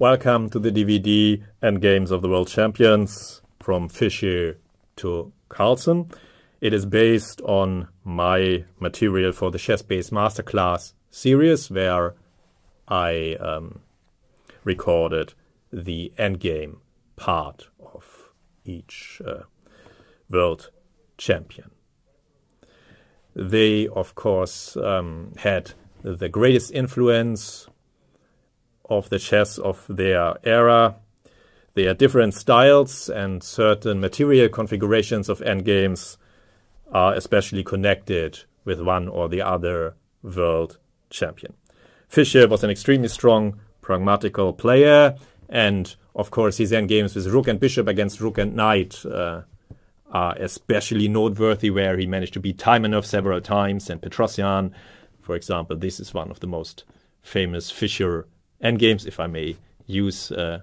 Welcome to the DVD and Games of the World Champions from Fischer to Carlson. It is based on my material for the Chess Base Masterclass series, where I um, recorded the endgame part of each uh, world champion. They, of course, um, had the greatest influence of the chess of their era, their different styles and certain material configurations of endgames are especially connected with one or the other world champion. Fischer was an extremely strong pragmatical player, and of course his endgames with rook and bishop against rook and knight uh, are especially noteworthy, where he managed to beat enough several times and Petrosian, for example. This is one of the most famous Fischer end games, if I may use uh,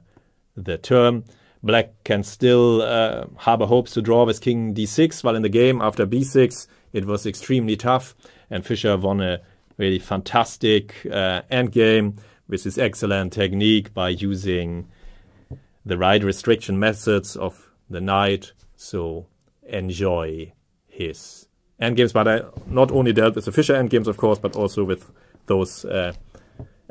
the term. Black can still uh, harbor hopes to draw with king d6, while in the game after b6, it was extremely tough, and Fischer won a really fantastic uh, endgame with his excellent technique by using the right restriction methods of the knight. So enjoy his endgames. But I not only dealt with the Fischer endgames, of course, but also with those uh,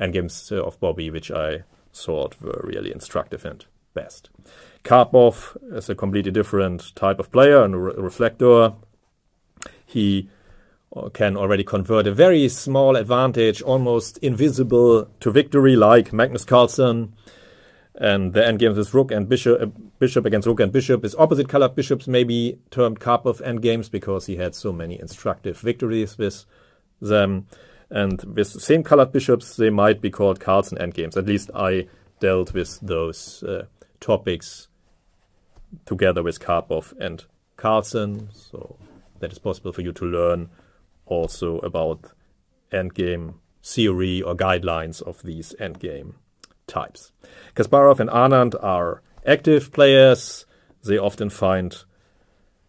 and games uh, of Bobby, which I thought were really instructive and best. Karpov is a completely different type of player and re reflector. He uh, can already convert a very small advantage, almost invisible, to victory, like Magnus Carlsen. And the endgame with rook and bishop, uh, bishop against rook and bishop is opposite colored bishops, maybe termed Karpov endgames because he had so many instructive victories with them. And with same colored bishops, they might be called cards in endgames. At least I dealt with those uh, topics together with Karpov and Carlson. So that is possible for you to learn also about endgame theory or guidelines of these endgame types. Kasparov and Anand are active players. They often find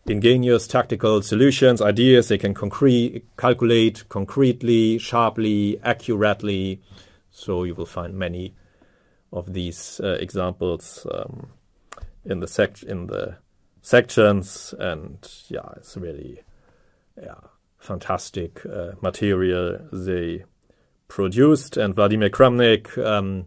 ingenious tactical solutions, ideas they can concrete, calculate concretely, sharply, accurately. So you will find many of these uh, examples um, in the sec in the sections, and yeah, it's really yeah fantastic uh, material they produced. And Vladimir Kramnik um,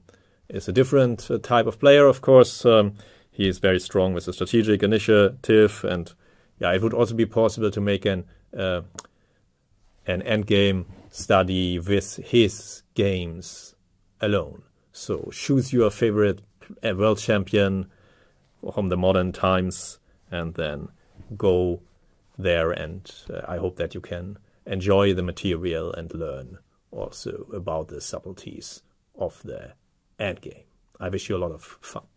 is a different uh, type of player, of course. Um, he is very strong with the strategic initiative and yeah, it would also be possible to make an uh, an endgame study with his games alone. So choose your favorite uh, world champion from the modern times and then go there and uh, I hope that you can enjoy the material and learn also about the subtleties of the endgame. I wish you a lot of fun.